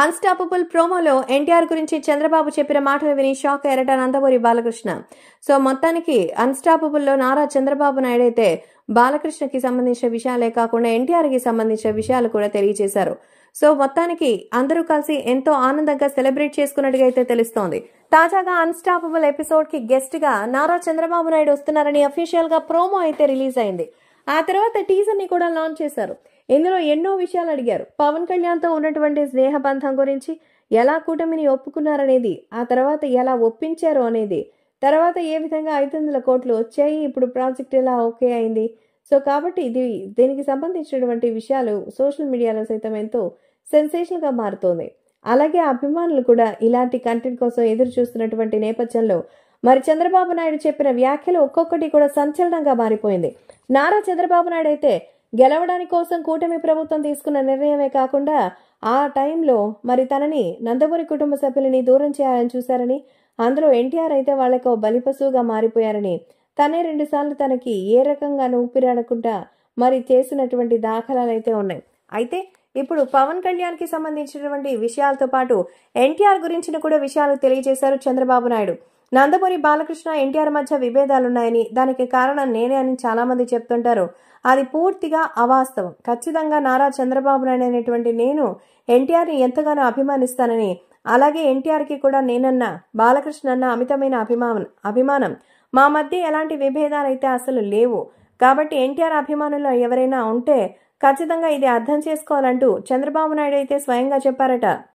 unstoppable ప్రోమోలో ఎన్టీఆర్ గురించి చంద్రబాబు చెప్పిన మాటలు విని షాక్ ఎరట నందమూరి బాలకృష్ణ సో మొత్తానికి అన్స్టాపబుల్లో నారా చంద్రబాబు నాయుడు అయితే బాలకృష్ణకి సంబంధించిన విషయాలే కాకుండా ఎన్టీఆర్కి సంబంధించిన విషయాలు కూడా తెలియజేశారు సో మొత్తానికి అందరూ కలిసి ఎంతో ఆనందంగా సెలబ్రేట్ చేసుకున్నట్టుగా అయితే తెలుస్తోంది తాజాగా అన్స్టాపబుల్ ఎపిసోడ్ కి గెస్ట్ గా నారా చంద్రబాబు నాయుడు వస్తున్నారని అఫీషియల్ గా ప్రోమో అయితే రిలీజ్ అయింది ఆ తర్వాత టీజర్ ని కూడా లాంచ్ చేశారు ఇందులో ఎన్నో విషయాలు అడిగారు పవన్ కళ్యాణ్తో ఉన్నటువంటి స్నేహబంధం గురించి ఎలా కూటమిని ఒప్పుకున్నారనేది ఆ తర్వాత ఎలా ఒప్పించారు అనేది తర్వాత ఏ విధంగా ఐదు వందల కోట్లు వచ్చాయి ఇప్పుడు ప్రాజెక్ట్ ఎలా ఓకే అయింది సో కాబట్టి ఇది దీనికి సంబంధించినటువంటి విషయాలు సోషల్ మీడియాలో సైతం ఎంతో సెన్సేషన్గా మారుతోంది అలాగే అభిమానులు కూడా ఇలాంటి కంటెంట్ కోసం ఎదురు చూస్తున్నటువంటి నేపథ్యంలో మరి చంద్రబాబు నాయుడు చెప్పిన వ్యాఖ్యలు ఒక్కొక్కటి కూడా సంచలనంగా మారిపోయింది నారా చంద్రబాబు నాయుడు అయితే గెలవడానికి కోసం కూటమి ప్రభుత్వం తీసుకున్న నిర్ణయమే కాకుండా ఆ టైంలో మరి తనని నందమూరి కుటుంబ సభ్యులని దూరం చేయాలని చూశారని అందులో ఎన్టీఆర్ అయితే వాళ్లకు బలిపశువుగా మారిపోయారని తనే రెండుసార్లు తనకి ఏ రకంగానూ ఊపిరాడకుండా మరి చేసినటువంటి దాఖలాలు అయితే ఉన్నాయి అయితే ఇప్పుడు పవన్ కళ్యాణ్కి సంబంధించినటువంటి విషయాలతో పాటు ఎన్టీఆర్ గురించిన కూడా విషయాలు తెలియజేశారు చంద్రబాబు నాయుడు నందమూరి బాలకృష్ణ ఎన్టీఆర్ మధ్య విభేదాలున్నాయని దానికి కారణం నేనే అని చాలామంది చెప్తుంటారు అది పూర్తిగా అవాస్తవం ఖచ్చితంగా నారా చంద్రబాబు నాయుడు అనేటువంటి నేను ఎన్టీఆర్ని ఎంతగానో అభిమానిస్తానని అలాగే ఎన్టీఆర్కి కూడా నేనన్న బాలకృష్ణ అన్న అమితమైన అభిమానం అభిమానం మా మధ్య ఎలాంటి విభేదాలైతే అసలు లేవు కాబట్టి ఎన్టీఆర్ అభిమానులు ఎవరైనా ఉంటే ఖచ్చితంగా ఇది అర్థం చేసుకోవాలంటూ చంద్రబాబు నాయుడు అయితే స్వయంగా చెప్పారట